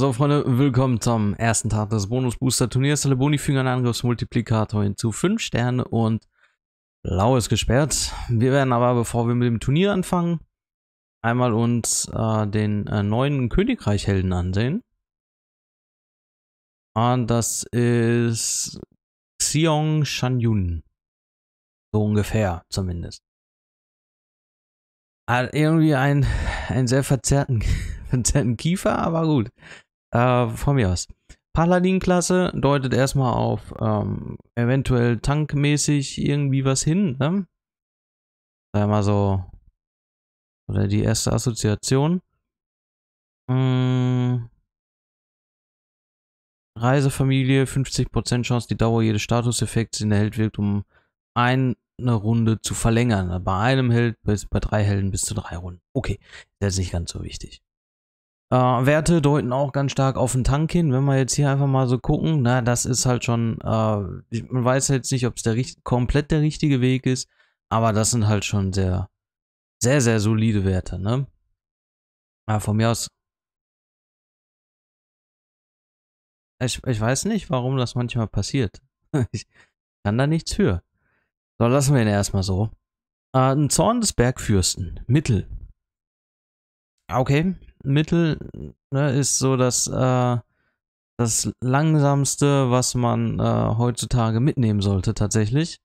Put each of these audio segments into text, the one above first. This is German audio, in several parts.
So Freunde, willkommen zum ersten Tag des Bonus Booster Turniers. Alle Boni fügen einen Angriffsmultiplikator hinzu, 5 Sterne und Blau ist gesperrt. Wir werden aber, bevor wir mit dem Turnier anfangen, einmal uns äh, den äh, neuen Königreich-Helden ansehen. Und das ist Xiong Shanyun. So ungefähr zumindest. Hat irgendwie einen, sehr verzerrten Kiefer, aber gut. Äh, von mir aus. Paladin-Klasse deutet erstmal auf ähm, eventuell tankmäßig irgendwie was hin. Ne? Sei mal so. Oder die erste Assoziation. Hm. Reisefamilie, 50% Chance, die Dauer jedes Statuseffekts, in der Held wirkt, um eine Runde zu verlängern. Bei einem Held bis bei drei Helden bis zu drei Runden. Okay, das ist nicht ganz so wichtig. Äh, Werte deuten auch ganz stark auf den Tank hin. Wenn wir jetzt hier einfach mal so gucken, na, das ist halt schon, äh, man weiß jetzt nicht, ob es der komplett der richtige Weg ist, aber das sind halt schon sehr, sehr, sehr solide Werte, ne? Ja, von mir aus. Ich, ich weiß nicht, warum das manchmal passiert. ich kann da nichts für. So, lassen wir ihn erstmal so. Äh, ein Zorn des Bergfürsten. Mittel. Okay, Mittel ne, ist so das, äh, das langsamste, was man äh, heutzutage mitnehmen sollte tatsächlich.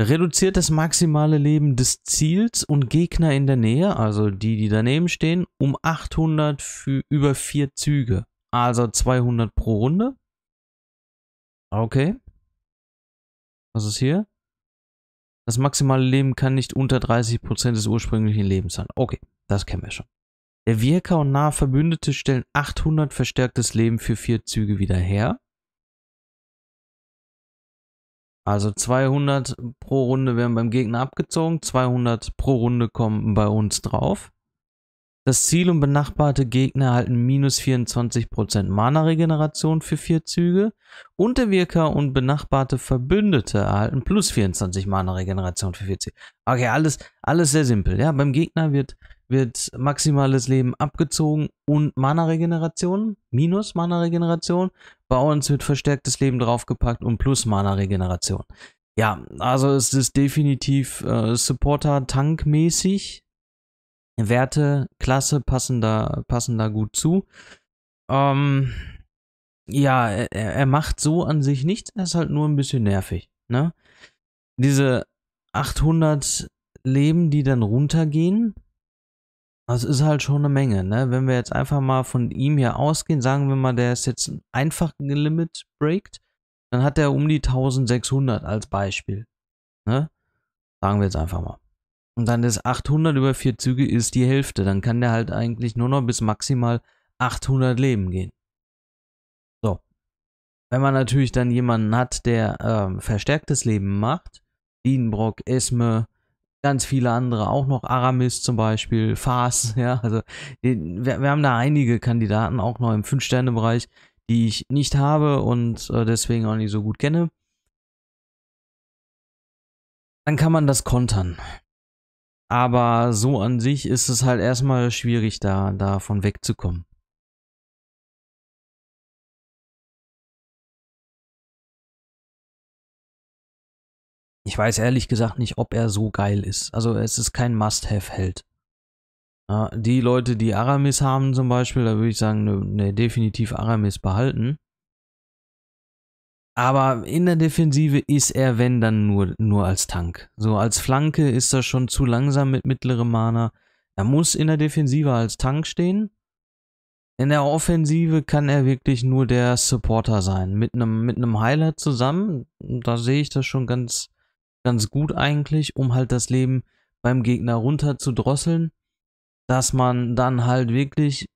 Reduziert das maximale Leben des Ziels und Gegner in der Nähe, also die, die daneben stehen, um 800 für über 4 Züge. Also 200 pro Runde. Okay. Was ist hier? Das maximale Leben kann nicht unter 30% des ursprünglichen Lebens sein. Okay, das kennen wir schon. Der Wirker und nahe Verbündete stellen 800 verstärktes Leben für vier Züge wieder her. Also 200 pro Runde werden beim Gegner abgezogen, 200 pro Runde kommen bei uns drauf. Das Ziel und benachbarte Gegner erhalten minus 24% Mana-Regeneration für vier Züge und der Wirker und benachbarte Verbündete erhalten plus 24 Mana-Regeneration für vier Züge. Okay, alles, alles sehr simpel. Ja, beim Gegner wird wird maximales Leben abgezogen und Mana-Regeneration, minus Mana-Regeneration. Bei uns wird verstärktes Leben draufgepackt und plus Mana-Regeneration. Ja, also es ist definitiv äh, Supporter-Tank-mäßig. Werte, Klasse passen da, passen da gut zu. Ähm, ja, er, er macht so an sich nichts, er ist halt nur ein bisschen nervig. Ne? Diese 800 Leben, die dann runtergehen, das also ist halt schon eine Menge, ne? Wenn wir jetzt einfach mal von ihm hier ausgehen, sagen wir mal, der ist jetzt einen einfachen Limit breakt, dann hat er um die 1600 als Beispiel, ne? Sagen wir jetzt einfach mal. Und dann ist 800 über vier Züge ist die Hälfte. Dann kann der halt eigentlich nur noch bis maximal 800 Leben gehen. So. Wenn man natürlich dann jemanden hat, der ähm, verstärktes Leben macht, Dienbrock, Esme, ganz viele andere auch noch, Aramis zum Beispiel, Fas, ja, also wir, wir, haben da einige Kandidaten auch noch im Fünf-Sterne-Bereich, die ich nicht habe und äh, deswegen auch nicht so gut kenne. Dann kann man das kontern. Aber so an sich ist es halt erstmal schwierig, da davon wegzukommen. Ich weiß ehrlich gesagt nicht, ob er so geil ist. Also es ist kein Must-Have-Held. Ja, die Leute, die Aramis haben zum Beispiel, da würde ich sagen, ne, ne, definitiv Aramis behalten. Aber in der Defensive ist er, wenn, dann nur, nur als Tank. So als Flanke ist er schon zu langsam mit mittlerem Mana. Er muss in der Defensive als Tank stehen. In der Offensive kann er wirklich nur der Supporter sein. Mit einem, mit einem Highlight zusammen, da sehe ich das schon ganz, ganz gut eigentlich, um halt das Leben beim Gegner runter zu drosseln, dass man dann halt wirklich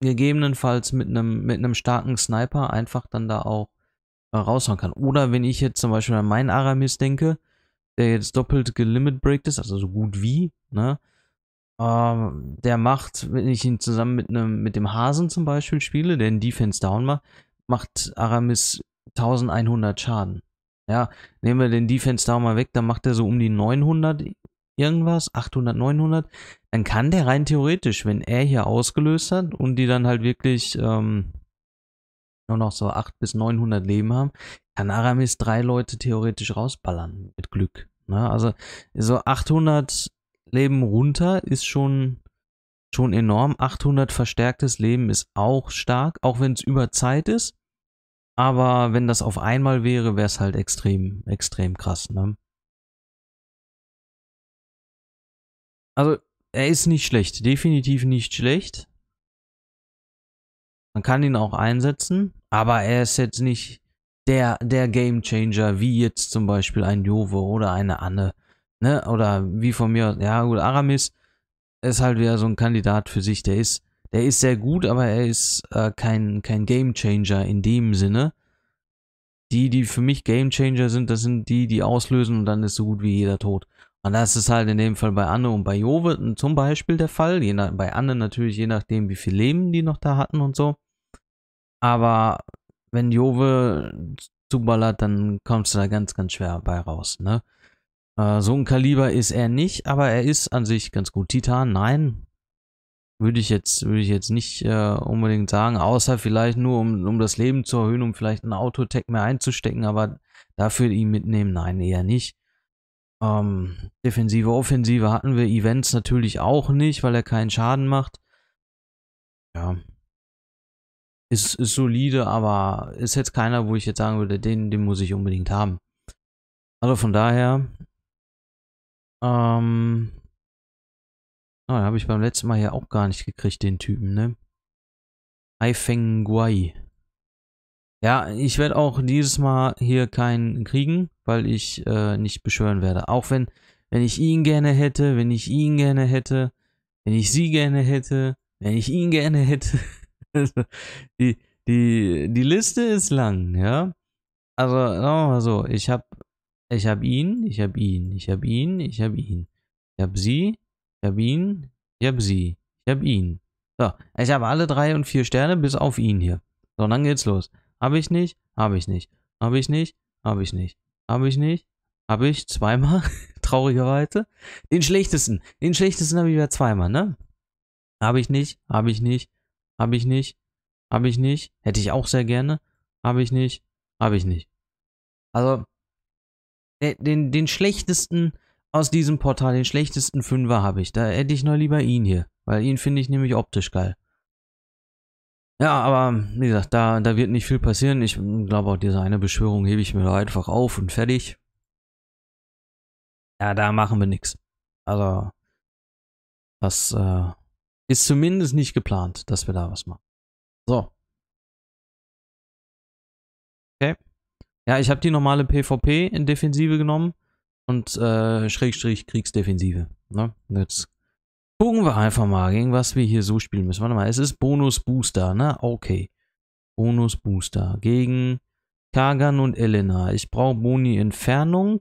gegebenenfalls mit einem mit einem starken Sniper einfach dann da auch äh, raushauen kann. Oder wenn ich jetzt zum Beispiel an meinen Aramis denke, der jetzt doppelt gelimit gelimitbreakt ist, also so gut wie, ne? Ähm, der macht, wenn ich ihn zusammen mit einem, mit dem Hasen zum Beispiel spiele, der einen Defense Down macht, macht Aramis 1100 Schaden. Ja, nehmen wir den Defense da mal weg, dann macht er so um die 900 irgendwas, 800, 900. Dann kann der rein theoretisch, wenn er hier ausgelöst hat und die dann halt wirklich ähm, nur noch so 800 bis 900 Leben haben, kann Aramis drei Leute theoretisch rausballern, mit Glück. Ne? Also so 800 Leben runter ist schon, schon enorm. 800 verstärktes Leben ist auch stark, auch wenn es über Zeit ist. Aber wenn das auf einmal wäre, wäre es halt extrem, extrem krass, ne? Also, er ist nicht schlecht. Definitiv nicht schlecht. Man kann ihn auch einsetzen, aber er ist jetzt nicht der, der Game Changer, wie jetzt zum Beispiel ein Jove oder eine Anne. Ne? Oder wie von mir, ja gut, Aramis ist halt wieder so ein Kandidat für sich, der ist der ist sehr gut, aber er ist äh, kein, kein Game Changer in dem Sinne. Die, die für mich Game Changer sind, das sind die, die auslösen und dann ist so gut wie jeder tot. Und das ist halt in dem Fall bei Anne und bei Jove zum Beispiel der Fall. Je nach, bei Anne natürlich, je nachdem, wie viel Leben die noch da hatten und so. Aber wenn Jove zuballert, dann kommst du da ganz, ganz schwer bei raus. Ne? Äh, so ein Kaliber ist er nicht, aber er ist an sich ganz gut. Titan, nein, würde ich jetzt, würde ich jetzt nicht äh, unbedingt sagen, außer vielleicht nur, um, um das Leben zu erhöhen, um vielleicht ein Autotech mehr einzustecken, aber dafür ihn mitnehmen, nein, eher nicht. Ähm, Defensive, Offensive hatten wir, Events natürlich auch nicht, weil er keinen Schaden macht. Ja. Ist, ist solide, aber ist jetzt keiner, wo ich jetzt sagen würde, den, den muss ich unbedingt haben. Also von daher, ähm, Ah, habe ich beim letzten Mal ja auch gar nicht gekriegt, den Typen, ne? Haifeng Guai. Ja, ich werde auch dieses Mal hier keinen kriegen, weil ich äh, nicht beschwören werde. Auch wenn, wenn ich ihn gerne hätte, wenn ich ihn gerne hätte, wenn ich sie gerne hätte, wenn ich ihn gerne hätte. Also, die, die, die Liste ist lang, ja. Also, sagen wir mal so, ich habe ich hab ihn, ich habe ihn, ich habe ihn, ich habe ihn. Ich habe sie, ich hab ihn. Ich hab sie. Ich hab ihn. So, ich habe alle drei und vier Sterne bis auf ihn hier. So, und dann geht's los. Habe ich nicht, habe ich nicht, habe ich nicht, habe ich nicht, habe ich nicht, habe ich zweimal, traurigerweise. Den schlechtesten, den schlechtesten habe ich wieder zweimal, ne? Habe ich nicht, habe ich nicht, habe ich nicht, habe ich nicht, hätte ich auch sehr gerne, habe ich nicht, habe ich nicht. Also, den, den schlechtesten aus diesem Portal den schlechtesten Fünfer habe ich. Da hätte ich noch lieber ihn hier. Weil ihn finde ich nämlich optisch geil. Ja, aber wie gesagt, da, da wird nicht viel passieren. Ich glaube, auch diese eine Beschwörung hebe ich mir da einfach auf und fertig. Ja, da machen wir nichts. Also, das äh, ist zumindest nicht geplant, dass wir da was machen. So. Okay. Ja, ich habe die normale PvP in Defensive genommen und äh, Schrägstrich Kriegsdefensive. Ne? Jetzt gucken wir einfach mal, gegen was wir hier so spielen müssen. Warte mal, es ist Bonus Booster, ne? Okay. Bonus Booster gegen Kagan und Elena. Ich brauche Boni Entfernung.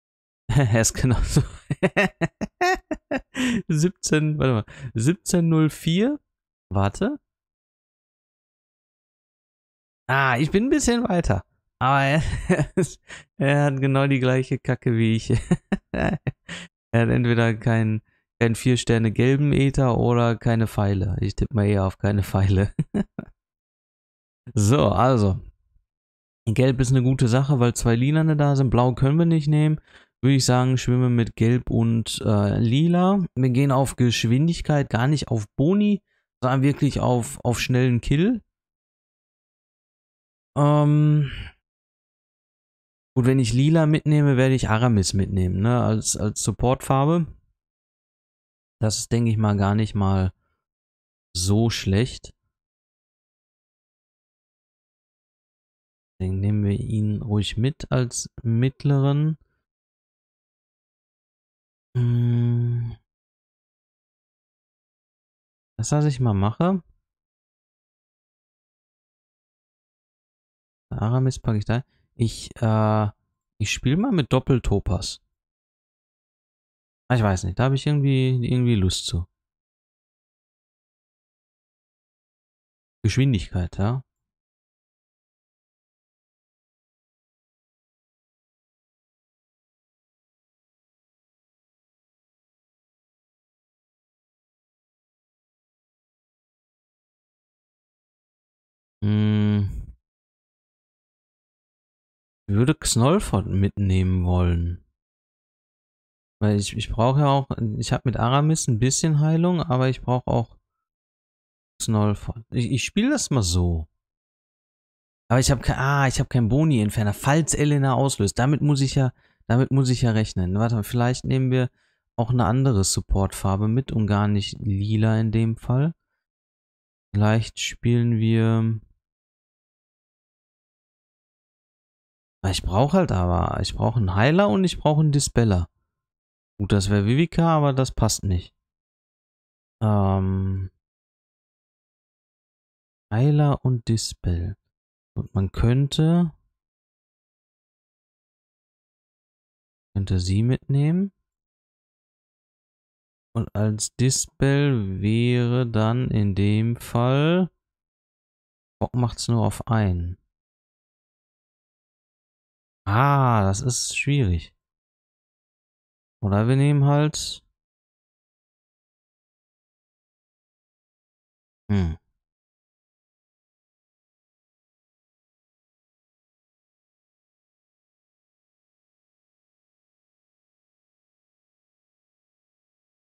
er ist genauso. 17, warte mal. 1704. Warte. Ah, ich bin ein bisschen weiter. Aber er, er hat genau die gleiche Kacke wie ich. er hat entweder keinen kein vier Sterne gelben Ether oder keine Pfeile. Ich tippe mal eher auf keine Pfeile. so, also. Gelb ist eine gute Sache, weil zwei Lilane da sind. Blau können wir nicht nehmen. Würde ich sagen, schwimmen mit Gelb und äh, Lila. Wir gehen auf Geschwindigkeit, gar nicht auf Boni, sondern wirklich auf, auf schnellen Kill. Ähm, Gut, wenn ich lila mitnehme, werde ich Aramis mitnehmen, ne? Als, als Supportfarbe. Das ist, denke ich mal, gar nicht mal so schlecht. Dann nehmen wir ihn ruhig mit als mittleren. Hm. Das, was ich mal mache. Aramis packe ich da. Ich, äh, ich spiele mal mit Doppeltopas. Ah, ich weiß nicht, da habe ich irgendwie, irgendwie Lust zu. Geschwindigkeit, ja. Mm. würde Knolfert mitnehmen wollen. Weil ich, ich brauche ja auch, ich habe mit Aramis ein bisschen Heilung, aber ich brauche auch Knolfert. Ich, ich spiele das mal so. Aber ich habe ah, ich habe kein Boni entferner, falls Elena auslöst. Damit muss ich ja, damit muss ich ja rechnen. Warte mal, vielleicht nehmen wir auch eine andere Supportfarbe mit und gar nicht lila in dem Fall. Vielleicht spielen wir Ich brauche halt aber, ich brauche einen Heiler und ich brauche einen Dispeller. Gut, das wäre Vivica, aber das passt nicht. Ähm, Heiler und Dispel. Und man könnte... Könnte sie mitnehmen. Und als Dispel wäre dann in dem Fall... Bock macht's nur auf einen. Ah, das ist schwierig. Oder wir nehmen halt... Hm.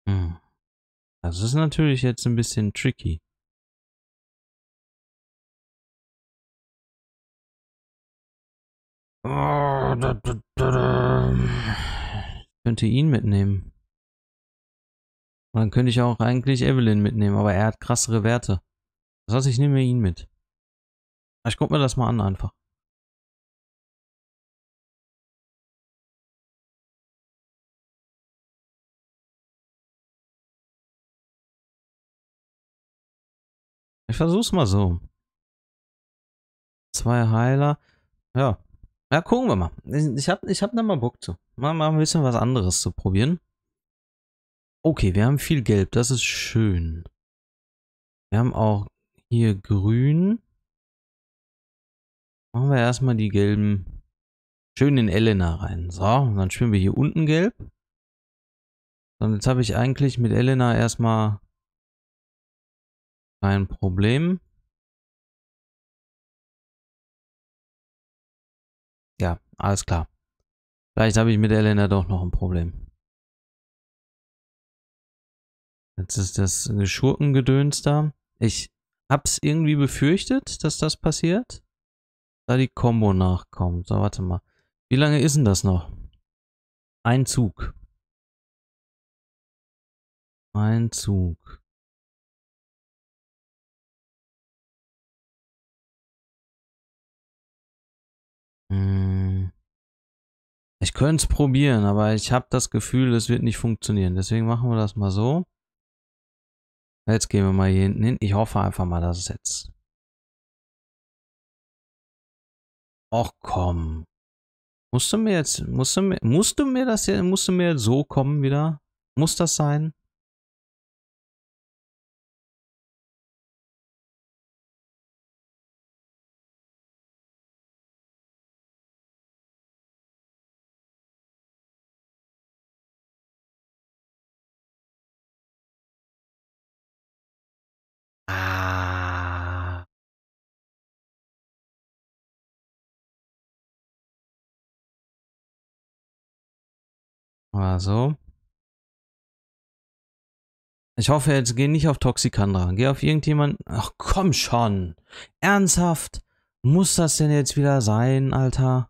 Hm. Das ist natürlich jetzt ein bisschen tricky. Ich könnte ihn mitnehmen. Dann könnte ich auch eigentlich Evelyn mitnehmen, aber er hat krassere Werte. Das heißt, ich nehme ihn mit. Ich guck mir das mal an einfach. Ich versuch's mal so. Zwei Heiler. Ja, ja, gucken wir mal. Ich habe ich hab da mal Bock zu. Mal, mal ein bisschen was anderes zu probieren. Okay, wir haben viel Gelb. Das ist schön. Wir haben auch hier Grün. Machen wir erstmal die gelben schön in Elena rein. So, und dann spielen wir hier unten gelb. Und jetzt habe ich eigentlich mit Elena erstmal kein Problem. Alles klar. Vielleicht habe ich mit Elena doch noch ein Problem. Jetzt ist das Schurkengedöns da. Ich hab's irgendwie befürchtet, dass das passiert. Da die Combo nachkommt. So, warte mal. Wie lange ist denn das noch? Ein Zug. Ein Zug. Hm. Ich könnte es probieren, aber ich habe das Gefühl, es wird nicht funktionieren. Deswegen machen wir das mal so. Jetzt gehen wir mal hier hinten hin. Ich hoffe einfach mal, dass es jetzt... Och komm. Musst du mir jetzt, musst du mir, musst du mir das hier, musst du mir jetzt so kommen wieder? Muss das sein? Mal so. Ich hoffe, jetzt geh nicht auf Toxikandra. Geh auf irgendjemanden. Ach komm schon. Ernsthaft? Muss das denn jetzt wieder sein, Alter?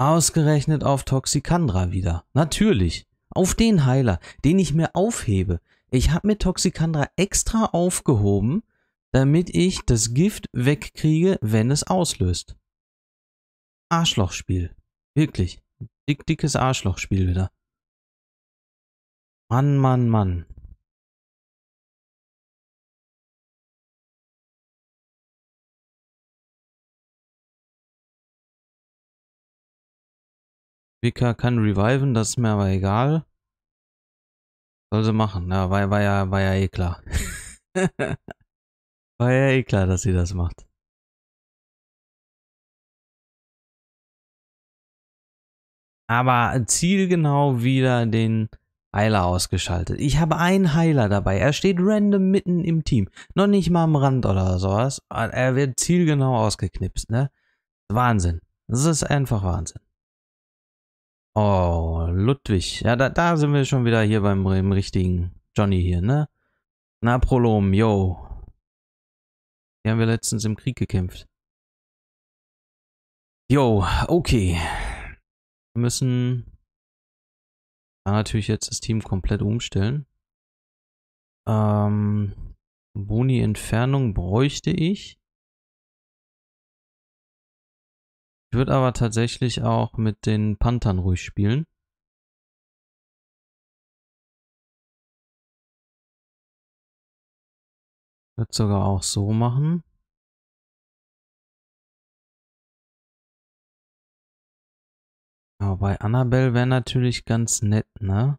Ausgerechnet auf Toxikandra wieder. Natürlich. Auf den Heiler, den ich mir aufhebe. Ich habe mir Toxikandra extra aufgehoben, damit ich das Gift wegkriege, wenn es auslöst. Arschlochspiel. Wirklich. Dick, dickes Arschlochspiel wieder. Mann, Mann, Mann. Vika kann reviven, das ist mir aber egal. Soll sie machen, ja, war, war, ja, war ja eh klar. war ja eh klar, dass sie das macht. aber zielgenau wieder den Heiler ausgeschaltet. Ich habe einen Heiler dabei. Er steht random mitten im Team. Noch nicht mal am Rand oder sowas. Er wird zielgenau ausgeknipst, ne? Wahnsinn. Das ist einfach Wahnsinn. Oh, Ludwig. Ja, da, da sind wir schon wieder hier beim, beim richtigen Johnny hier, ne? Na, Prolom, yo. Die haben wir letztens im Krieg gekämpft. Yo, okay. Wir müssen da natürlich jetzt das Team komplett umstellen. Ähm, Boni Entfernung bräuchte ich. Ich würde aber tatsächlich auch mit den Panthern ruhig spielen. Ich würde sogar auch so machen. Aber bei Annabelle wäre natürlich ganz nett, ne?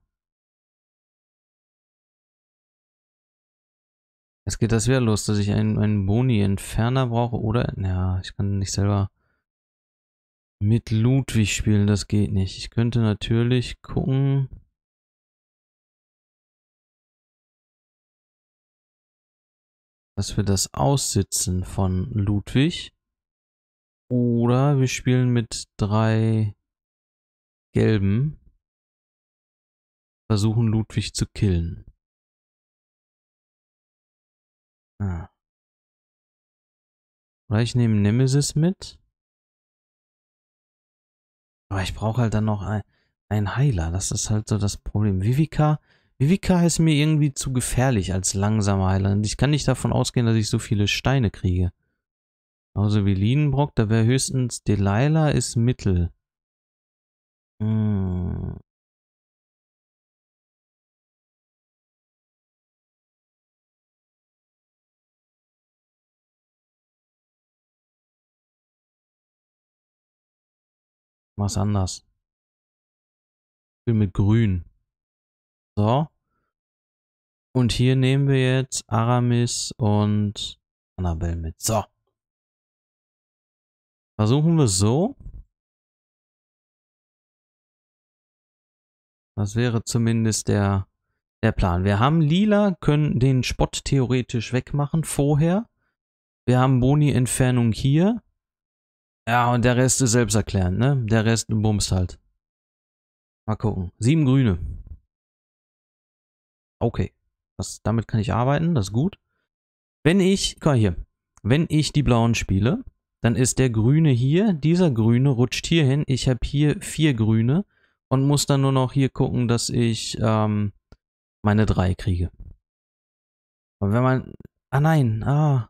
Jetzt geht das wieder los, dass ich einen, einen Boni-Entferner brauche, oder? Ja, ich kann nicht selber mit Ludwig spielen, das geht nicht. Ich könnte natürlich gucken. Dass wir das aussitzen von Ludwig. Oder wir spielen mit drei Gelben versuchen Ludwig zu killen. Ah. Oder ich nehme Nemesis mit. Aber ich brauche halt dann noch ein, Heiler. Das ist halt so das Problem. Vivica, Vivica ist mir irgendwie zu gefährlich als langsamer Heiler. Und ich kann nicht davon ausgehen, dass ich so viele Steine kriege. Also wie Lienbrock, da wäre höchstens Delilah ist Mittel. Hm. Was anders. Ich bin mit grün. So. Und hier nehmen wir jetzt Aramis und Annabelle mit. So. Versuchen wir es so. Das wäre zumindest der, der Plan. Wir haben Lila, können den Spott theoretisch wegmachen vorher. Wir haben Boni-Entfernung hier. Ja, und der Rest ist selbsterklärend, ne? Der Rest bumst halt. Mal gucken. Sieben Grüne. Okay. Das, damit kann ich arbeiten, das ist gut. Wenn ich, guck mal hier, wenn ich die blauen spiele, dann ist der grüne hier, dieser grüne rutscht hier hin. Ich habe hier vier grüne und muss dann nur noch hier gucken, dass ich ähm, meine 3 kriege. Und wenn man... Ah nein, ah.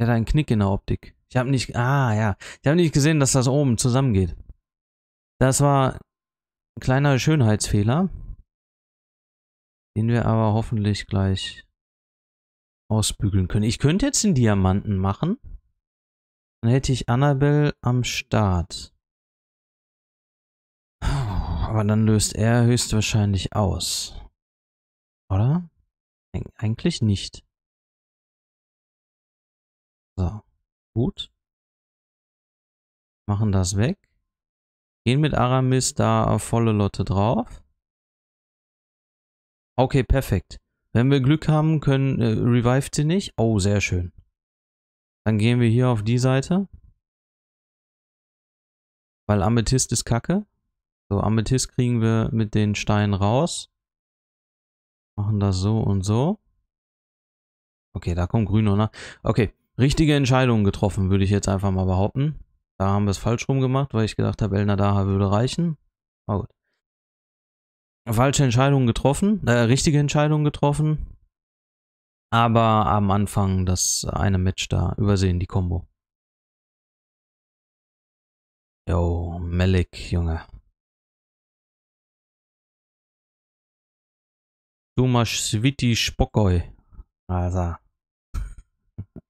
Er hat einen Knick in der Optik. Ich habe nicht... Ah ja. Ich habe nicht gesehen, dass das oben zusammengeht. Das war ein kleiner Schönheitsfehler, den wir aber hoffentlich gleich ausbügeln können. Ich könnte jetzt den Diamanten machen. Dann hätte ich Annabelle am Start. Aber dann löst er höchstwahrscheinlich aus. Oder? Eig eigentlich nicht. So. Gut. Machen das weg. Gehen mit Aramis da auf volle Lotte drauf. Okay, perfekt. Wenn wir Glück haben, können äh, revive sie nicht. Oh, sehr schön. Dann gehen wir hier auf die Seite. Weil Amethyst ist kacke. So, Amethyst kriegen wir mit den Steinen raus. Machen das so und so. Okay, da kommt grün, oder? Okay, richtige Entscheidungen getroffen, würde ich jetzt einfach mal behaupten. Da haben wir es falsch rum gemacht, weil ich gedacht habe, El Nadaha würde reichen. Aber gut. Falsche Entscheidungen getroffen, äh, richtige Entscheidungen getroffen. Aber am Anfang das eine Match da übersehen, die Combo. Yo, Melik, Junge. Tomasz Sviti Spokoi. Also.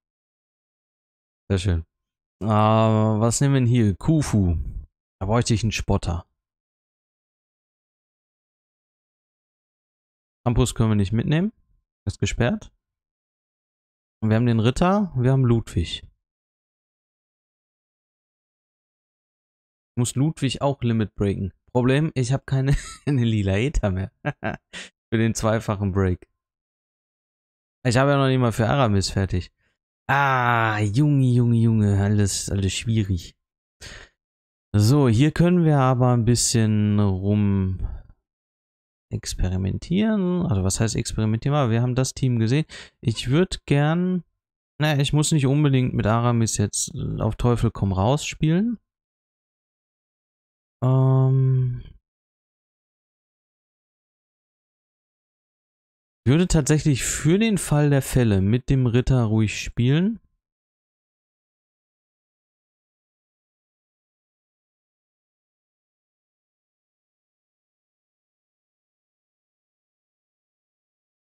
Sehr schön. Uh, was nehmen wir denn hier? Kufu. Da bräuchte ich einen Spotter. Campus können wir nicht mitnehmen. Ist gesperrt. Wir haben den Ritter, wir haben Ludwig. Muss Ludwig auch Limit breaken. Problem, ich habe keine eine lila Ether mehr. für den zweifachen Break. Ich habe ja noch nicht mal für Aramis fertig. Ah, Junge, Junge, Junge, alles, alles schwierig. So, hier können wir aber ein bisschen rum experimentieren. Also was heißt experimentieren? wir haben das Team gesehen. Ich würde gern, naja, ich muss nicht unbedingt mit Aramis jetzt auf Teufel komm raus spielen. Ähm, würde tatsächlich für den Fall der Fälle mit dem Ritter ruhig spielen.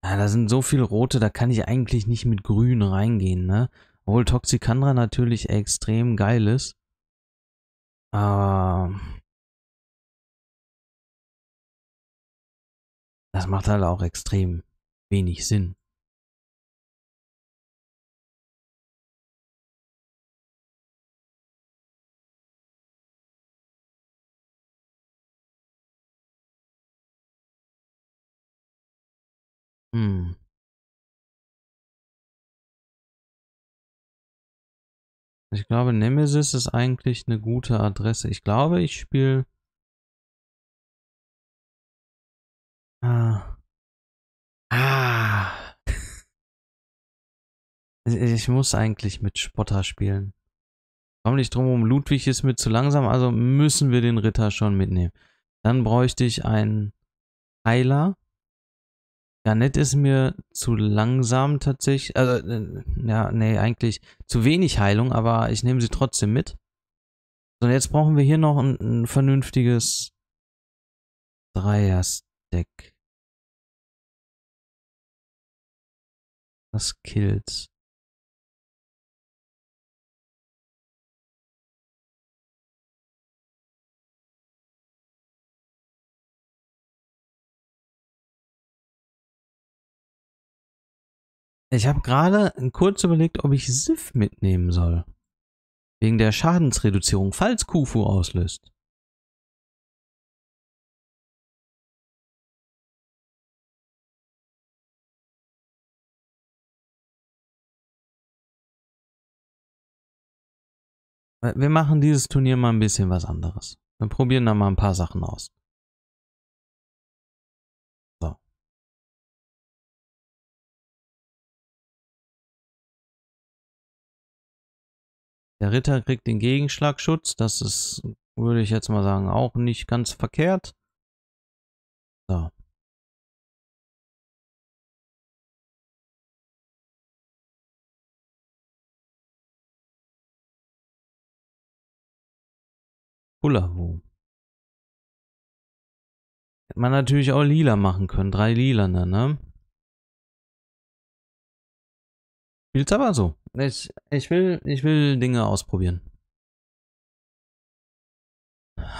Ja, ah, da sind so viele rote, da kann ich eigentlich nicht mit grün reingehen, ne? Obwohl Toxicandra natürlich extrem geil ist. Aber... Ähm. Das macht halt auch extrem wenig Sinn. Ich glaube, Nemesis ist eigentlich eine gute Adresse. Ich glaube, ich spiele... Ah. Ah. ich muss eigentlich mit Spotter spielen. Komm nicht drum um. Ludwig ist mir zu langsam, also müssen wir den Ritter schon mitnehmen. Dann bräuchte ich einen Heiler. Garnett ist mir zu langsam tatsächlich. Also, äh, ja, nee, eigentlich zu wenig Heilung, aber ich nehme sie trotzdem mit. So, jetzt brauchen wir hier noch ein, ein vernünftiges Dreier-Stack. Das killt. Ich habe gerade kurz überlegt, ob ich Sif mitnehmen soll. Wegen der Schadensreduzierung, falls Kufu auslöst. Wir machen dieses Turnier mal ein bisschen was anderes. Wir probieren da mal ein paar Sachen aus. Der Ritter kriegt den Gegenschlagschutz. Das ist, würde ich jetzt mal sagen, auch nicht ganz verkehrt. So. Kullerwurm. Hätte man natürlich auch lila machen können. Drei lila, ne? Spielt's aber so. Ich, ich, will, ich will Dinge ausprobieren.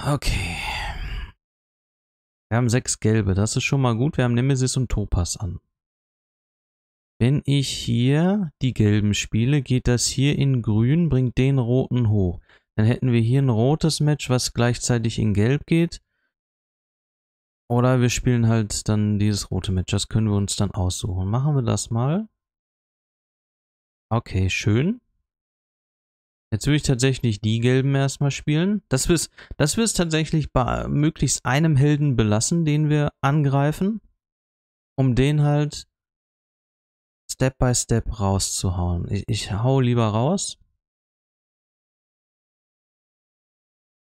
Okay. Wir haben sechs gelbe, das ist schon mal gut. Wir haben Nemesis und Topaz an. Wenn ich hier die gelben spiele, geht das hier in grün, bringt den roten hoch. Dann hätten wir hier ein rotes Match, was gleichzeitig in gelb geht. Oder wir spielen halt dann dieses rote Match. Das können wir uns dann aussuchen. Machen wir das mal. Okay, schön. Jetzt will ich tatsächlich die gelben erstmal spielen. Das wird das tatsächlich bei möglichst einem Helden belassen, den wir angreifen, um den halt Step by Step rauszuhauen. Ich, ich hau lieber raus.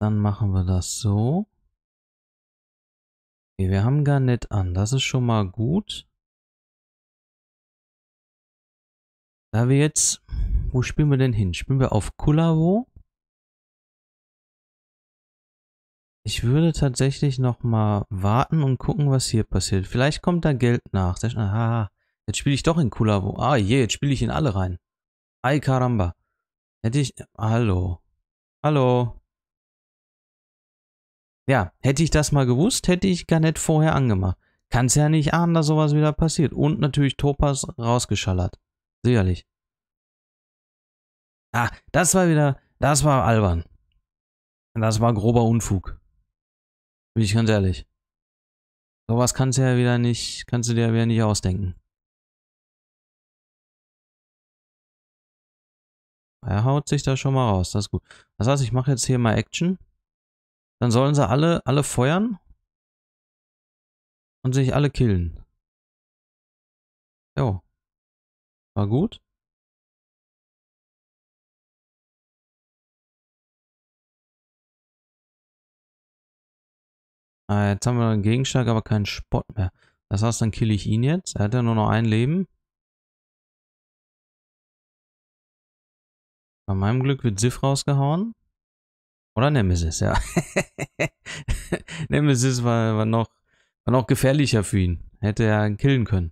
Dann machen wir das so. Okay, wir haben Garnett an. Das ist schon mal gut. Da wir jetzt... Wo spielen wir denn hin? Spielen wir auf Kulavo? Ich würde tatsächlich nochmal warten und gucken, was hier passiert. Vielleicht kommt da Geld nach. Aha, jetzt spiele ich doch in Kulavo. Ah je, jetzt spiele ich in alle rein. Ay caramba. Hätte ich... Hallo. Hallo. Ja, hätte ich das mal gewusst, hätte ich gar nicht vorher angemacht. Kannst ja nicht ahnen, dass sowas wieder passiert. Und natürlich Topaz rausgeschallert. Sicherlich. Ah, das war wieder, das war albern. Das war grober Unfug. Bin ich ganz ehrlich. Sowas kannst du ja wieder nicht, kannst du dir ja wieder nicht ausdenken. Er haut sich da schon mal raus, das ist gut. Das heißt, ich mache jetzt hier mal Action. Dann sollen sie alle, alle feuern. Und sich alle killen. Jo. War gut? Ah, jetzt haben wir einen Gegenschlag, aber keinen Spott mehr. Das heißt, dann kill ich ihn jetzt. Er hat ja nur noch ein Leben. Bei meinem Glück wird Sif rausgehauen. Oder Nemesis, ja. Nemesis war, war, noch, war noch gefährlicher für ihn. Hätte er killen können.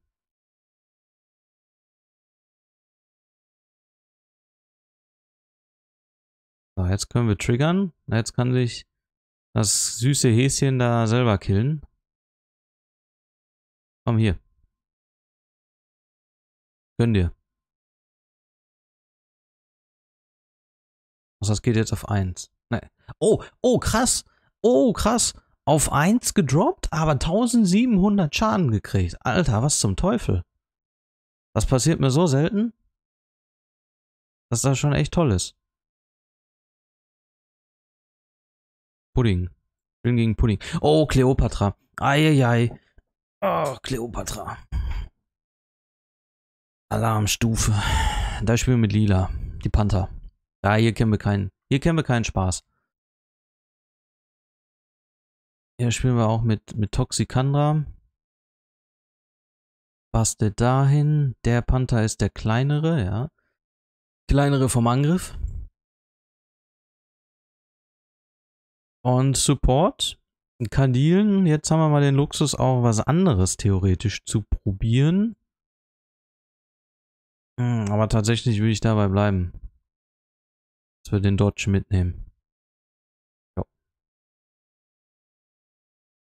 So, jetzt können wir triggern. Jetzt kann sich das süße Häschen da selber killen. Komm hier. Gönn dir. Also das geht jetzt auf 1. Nee. Oh, oh, krass. Oh, krass. Auf 1 gedroppt, aber 1700 Schaden gekriegt. Alter, was zum Teufel. Das passiert mir so selten, dass das schon echt toll ist. Pudding. Bin gegen Pudding. Oh, Cleopatra. Eieiei. Oh, Cleopatra. Alarmstufe. Da spielen wir mit Lila. Die Panther. Ja, hier kennen wir keinen. Hier kennen wir keinen Spaß. Hier spielen wir auch mit, mit Toxicandra. Bastet dahin. Der Panther ist der kleinere, ja. Kleinere vom Angriff. und Support. Kandilen, jetzt haben wir mal den Luxus, auch was anderes theoretisch zu probieren. Hm, aber tatsächlich will ich dabei bleiben. Dass wir den Dodge mitnehmen. Jo.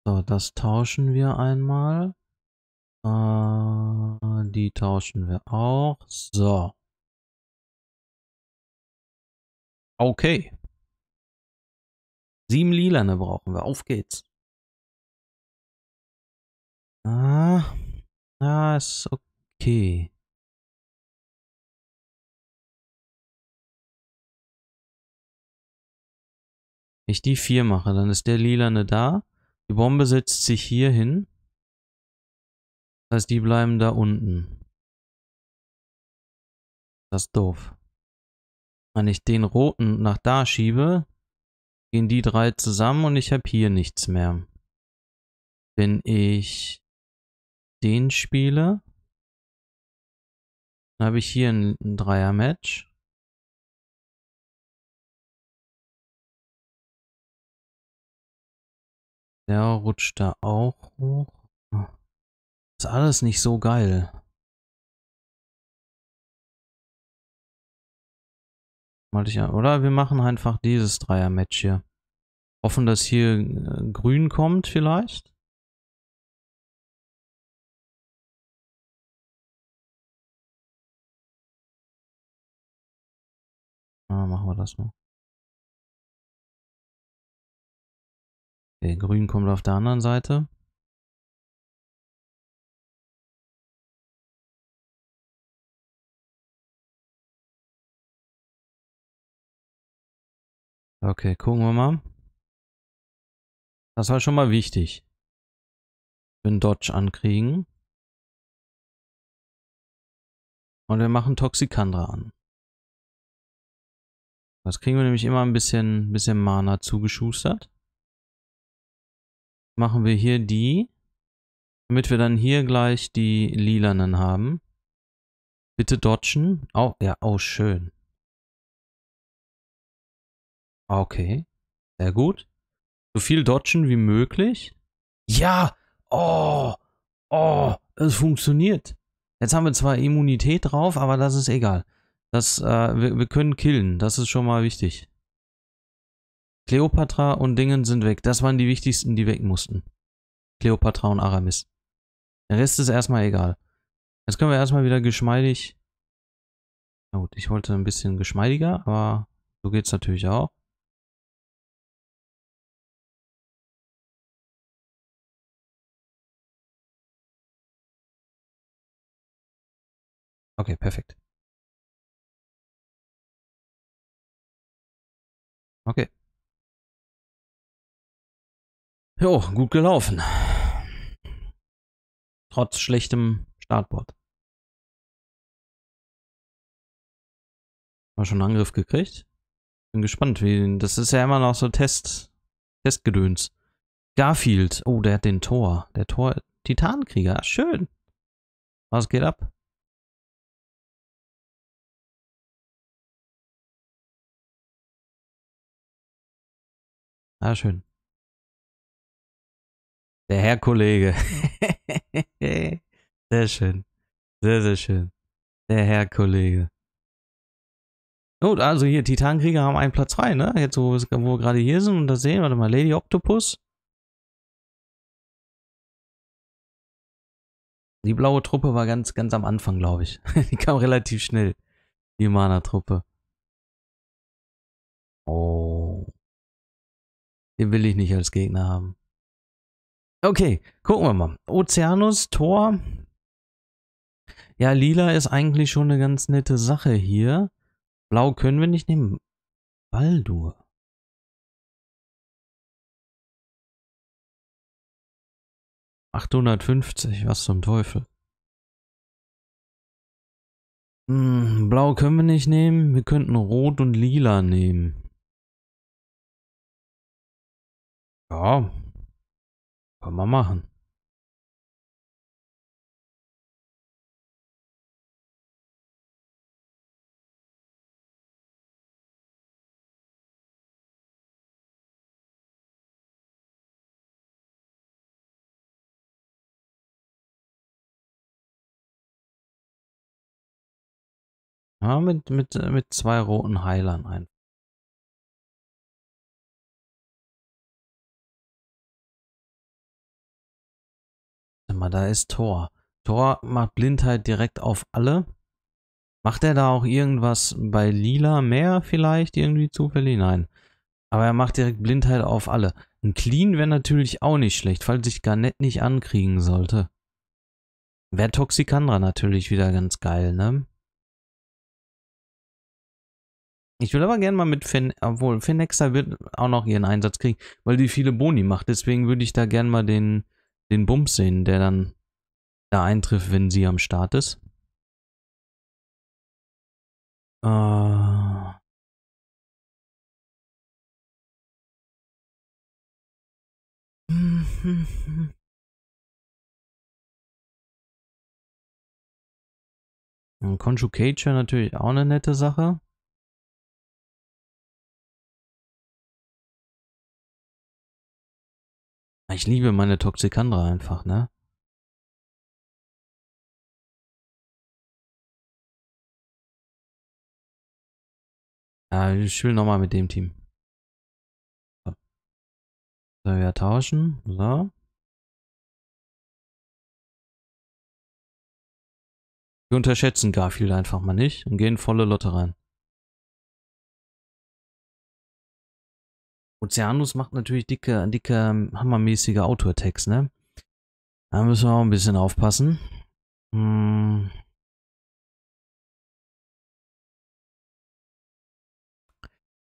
So, das tauschen wir einmal. Äh, die tauschen wir auch. So. Okay. Sieben Lilane brauchen wir. Auf geht's. Ah, ja, ist okay. Wenn ich die vier mache, dann ist der Lilane da. Die Bombe setzt sich hier hin. Das heißt, die bleiben da unten. Das ist doof. Wenn ich den roten nach da schiebe, Gehen die drei zusammen und ich habe hier nichts mehr. Wenn ich den spiele, dann habe ich hier ein Dreier-Match. Der rutscht da auch hoch. Ah. Ist alles nicht so geil. Wollte ich ja. Oder wir machen einfach dieses Dreier-Match hier. Hoffen, dass hier äh, grün kommt vielleicht. Ah, machen wir das mal. Okay, grün kommt auf der anderen Seite. Okay, gucken wir mal. Das war schon mal wichtig. Für einen Dodge ankriegen. Und wir machen Toxicandra an. Das kriegen wir nämlich immer ein bisschen, bisschen Mana zugeschustert. Machen wir hier die, damit wir dann hier gleich die lilanen haben. Bitte dodgen. Oh, ja, oh schön. Ah, okay. Sehr gut. So viel dodgen wie möglich. Ja! Oh! Oh! Es funktioniert. Jetzt haben wir zwar Immunität drauf, aber das ist egal. Das, äh, wir, wir können killen. Das ist schon mal wichtig. Cleopatra und Dingen sind weg. Das waren die wichtigsten, die weg mussten. Cleopatra und Aramis. Der Rest ist erstmal egal. Jetzt können wir erstmal wieder geschmeidig... Na gut, ich wollte ein bisschen geschmeidiger, aber so geht's natürlich auch. Okay, perfekt. Okay. Jo, gut gelaufen. Trotz schlechtem Startboard. War schon einen Angriff gekriegt? Bin gespannt, wie. Das ist ja immer noch so Test. Testgedöns. Garfield. Oh, der hat den Tor. Der Tor. Titankrieger. Schön. Was geht ab? Ah, schön. Der Herr Kollege. sehr schön. Sehr, sehr schön. Der Herr Kollege. Gut, also hier, Titankrieger haben einen Platz frei, ne? Jetzt, wo, wir gerade hier sind und das sehen, warte mal, Lady Octopus. Die blaue Truppe war ganz, ganz am Anfang, glaube ich. Die kam relativ schnell. Die Mana-Truppe. Oh. Den will ich nicht als Gegner haben. Okay, gucken wir mal. Ozeanus, Tor. Ja, lila ist eigentlich schon eine ganz nette Sache hier. Blau können wir nicht nehmen. Baldur. Achthundertfünfzig, was zum Teufel. Hm, Blau können wir nicht nehmen. Wir könnten Rot und Lila nehmen. Ja, kann man machen. Ja, mit, mit, äh, mit zwei roten Heilern einfach. mal, da ist Thor. Thor macht Blindheit direkt auf alle. Macht er da auch irgendwas bei Lila mehr vielleicht irgendwie zufällig? Nein. Aber er macht direkt Blindheit auf alle. Ein Clean wäre natürlich auch nicht schlecht, falls ich Garnett nicht ankriegen sollte. Wäre Toxicandra natürlich wieder ganz geil, ne? Ich will aber gerne mal mit Fin, obwohl Finexa wird auch noch ihren Einsatz kriegen, weil die viele Boni macht. Deswegen würde ich da gerne mal den den Bums sehen, der dann da eintrifft, wenn sie am Start ist. Äh. Conjugation natürlich auch eine nette Sache. Ah, ich liebe meine Toxikandra einfach, ne? Ja, ich will nochmal mit dem Team. So. so, wir tauschen. So. Wir unterschätzen Garfield einfach mal nicht und gehen volle Lotte rein. Ozeanus macht natürlich dicke, dicke, hammermäßige Autor-Tags, ne? Da müssen wir auch ein bisschen aufpassen. Hm.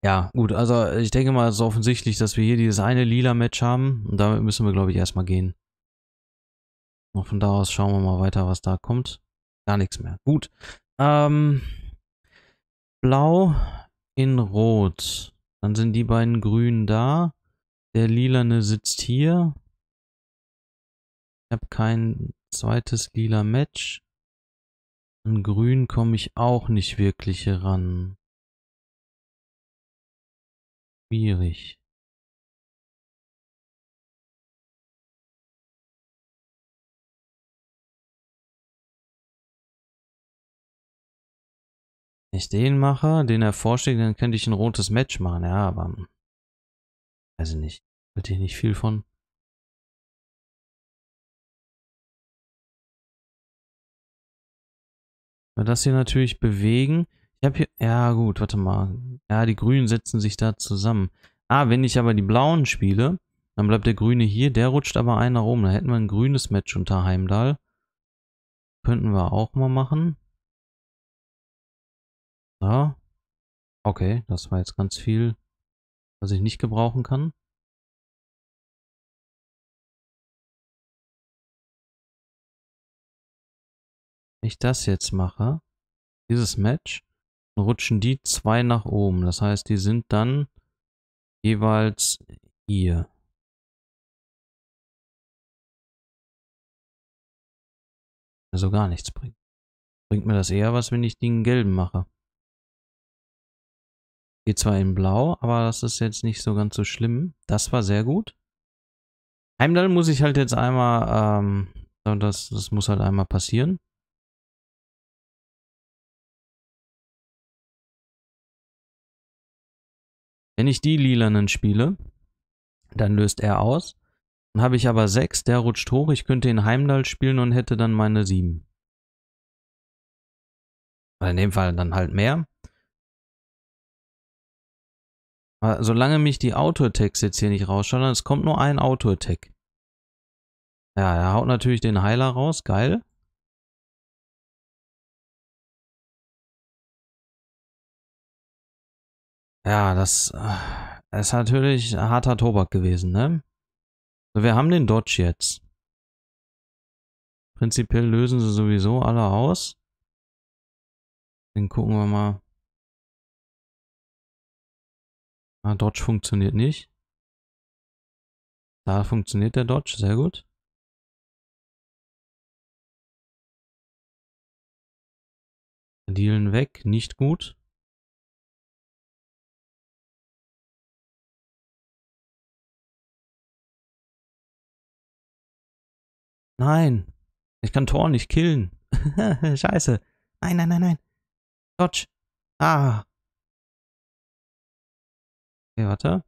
Ja, gut, also ich denke mal, es ist offensichtlich, dass wir hier dieses eine lila Match haben. Und damit müssen wir, glaube ich, erstmal gehen. Und von da aus schauen wir mal weiter, was da kommt. Gar nichts mehr. Gut. Ähm, Blau in Rot. Dann sind die beiden Grünen da. Der Lilane sitzt hier. Ich habe kein zweites lila Match. An Grün komme ich auch nicht wirklich heran. Schwierig. Wenn ich den mache, den er vorschlägt, dann könnte ich ein rotes Match machen. Ja, aber... Hm, weiß ich nicht. Halte ich nicht viel von. Wenn wir das hier natürlich bewegen... Ich habe hier... Ja, gut, warte mal. Ja, die Grünen setzen sich da zusammen. Ah, wenn ich aber die Blauen spiele, dann bleibt der Grüne hier. Der rutscht aber einen nach oben. Da hätten wir ein grünes Match unter Heimdall. Könnten wir auch mal machen. Ja. Okay, das war jetzt ganz viel, was ich nicht gebrauchen kann. Wenn ich das jetzt mache, dieses Match, dann rutschen die zwei nach oben. Das heißt, die sind dann jeweils hier. Also gar nichts bringt. Bringt mir das eher was, wenn ich den gelben mache. Geht zwar in blau, aber das ist jetzt nicht so ganz so schlimm. Das war sehr gut. Heimdall muss ich halt jetzt einmal, ähm, das, das muss halt einmal passieren. Wenn ich die lilanen spiele, dann löst er aus. Dann habe ich aber 6, der rutscht hoch. Ich könnte in Heimdall spielen und hätte dann meine 7. in dem Fall dann halt mehr. Solange mich die Auto-Attacks jetzt hier nicht rausschauen, es kommt nur ein Auto-Attack. Ja, er haut natürlich den Heiler raus, geil. Ja, das äh, ist natürlich harter Tobak gewesen, ne? So, wir haben den Dodge jetzt. Prinzipiell lösen sie sowieso alle aus. Den gucken wir mal. Ah, Dodge funktioniert nicht. Da funktioniert der Dodge, sehr gut. Dealen weg, nicht gut. Nein, ich kann Thor nicht killen. Scheiße. Nein, nein, nein, nein. Dodge. Ah. Okay, warte.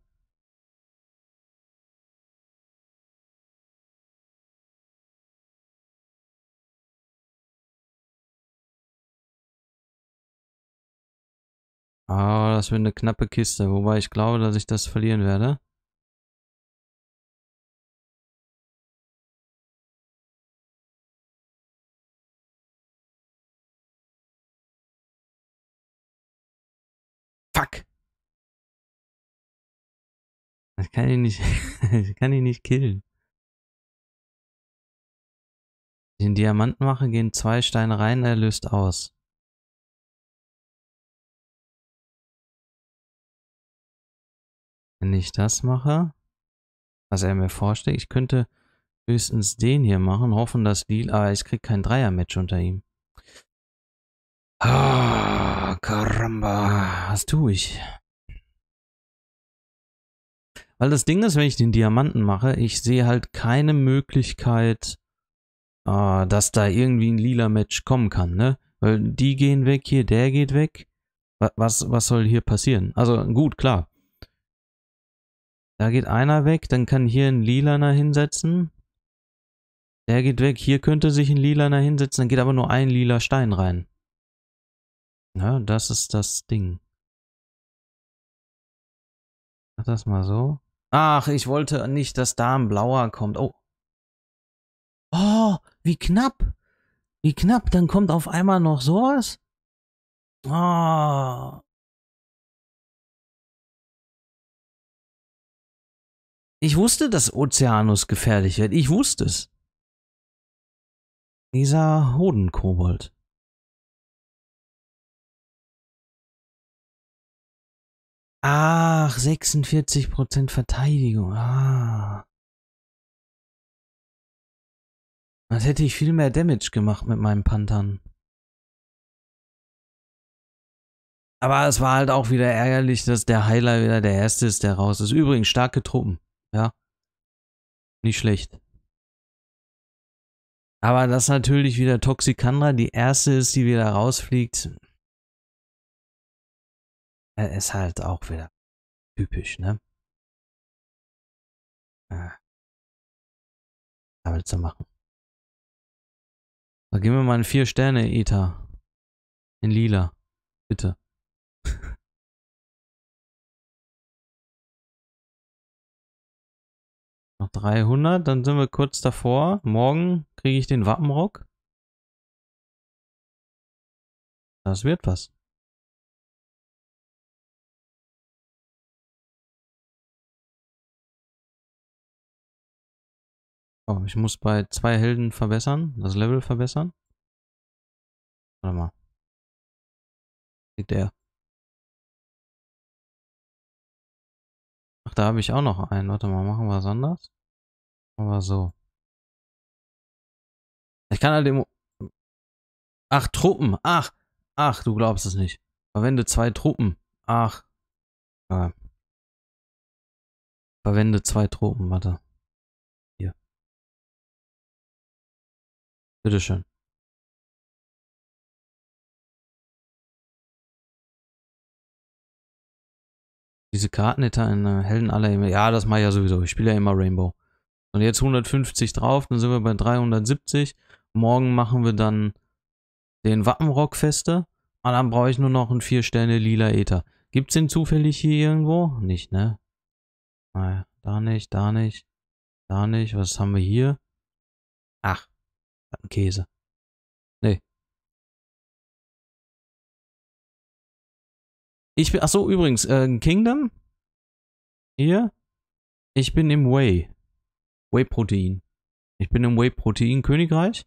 Ah, oh, das wird eine knappe Kiste, wobei ich glaube, dass ich das verlieren werde. Ich kann ihn nicht, ich kann ihn nicht killen. Den Diamant mache, gehen zwei Steine rein, er löst aus. Wenn ich das mache, was er mir vorstellt, ich könnte höchstens den hier machen, hoffen, dass Deal, aber ich krieg kein Dreier-Match unter ihm. Ah, Karamba, was tue ich? Weil das Ding ist, wenn ich den Diamanten mache, ich sehe halt keine Möglichkeit, äh, dass da irgendwie ein lila Match kommen kann, ne? Weil die gehen weg hier, der geht weg. Was, was soll hier passieren? Also gut, klar. Da geht einer weg, dann kann hier ein Lilaner hinsetzen. Der geht weg, hier könnte sich ein Lilaner hinsetzen, dann geht aber nur ein lila Stein rein. Ja, das ist das Ding. Mach das mal so. Ach, ich wollte nicht, dass da ein blauer kommt. Oh. Oh, wie knapp. Wie knapp. Dann kommt auf einmal noch sowas. Oh. Ich wusste, dass Ozeanus gefährlich wird. Ich wusste es. Dieser Hodenkobold. Ach, 46% Verteidigung. Ah. Als hätte ich viel mehr Damage gemacht mit meinem Panthern. Aber es war halt auch wieder ärgerlich, dass der Heiler wieder der Erste ist, der raus ist. Übrigens, starke Truppen. Ja. Nicht schlecht. Aber das natürlich wieder Toxicandra, die Erste ist, die wieder rausfliegt. Er ist halt auch wieder typisch, ne? Ah. Damit zu machen. Da geben wir mal in vier Sterne Eta. In lila. Bitte. Noch 300, dann sind wir kurz davor. Morgen kriege ich den Wappenrock. Das wird was. So, oh, ich muss bei zwei Helden verbessern, das Level verbessern. Warte mal. Sieht der. Ach, da habe ich auch noch einen. Warte mal, machen wir es anders. Aber so. Ich kann halt dem. Ach, Truppen. Ach, ach, du glaubst es nicht. Verwende zwei Truppen. Ach. Ja. Äh. Verwende zwei Truppen, warte. Bitteschön Diese Karten hätte in äh, Helden aller Himmel. Ja, das mache ich ja sowieso. Ich spiele ja immer Rainbow. Und jetzt 150 drauf, dann sind wir bei 370. Morgen machen wir dann den Wappenrock feste. Und ah, dann brauche ich nur noch einen 4 Sterne lila Ether. Gibt's den zufällig hier irgendwo? Nicht, ne? Naja, da nicht, da nicht, da nicht. Was haben wir hier? Ach, Käse. Nee. Ich bin, ach so, übrigens, äh, Kingdom. Hier. Ich bin im Whey. Whey-Protein. Ich bin im Whey-Protein-Königreich.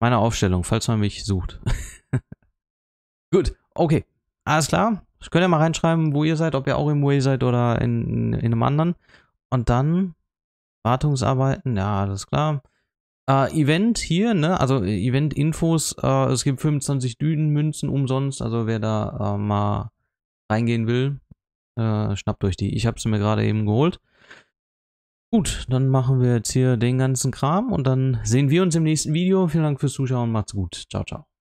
Meine Aufstellung, falls man mich sucht. Gut, okay. Alles klar. Ich könnte ihr mal reinschreiben, wo ihr seid, ob ihr auch im Way seid oder in, in einem anderen. Und dann Wartungsarbeiten, ja, alles klar. Äh, Event hier, ne? Also äh, Event-Infos. Äh, es gibt 25 Düdenmünzen umsonst. Also wer da äh, mal reingehen will, äh, schnappt euch die. Ich habe sie mir gerade eben geholt. Gut, dann machen wir jetzt hier den ganzen Kram und dann sehen wir uns im nächsten Video. Vielen Dank fürs Zuschauen. Macht's gut. Ciao, ciao.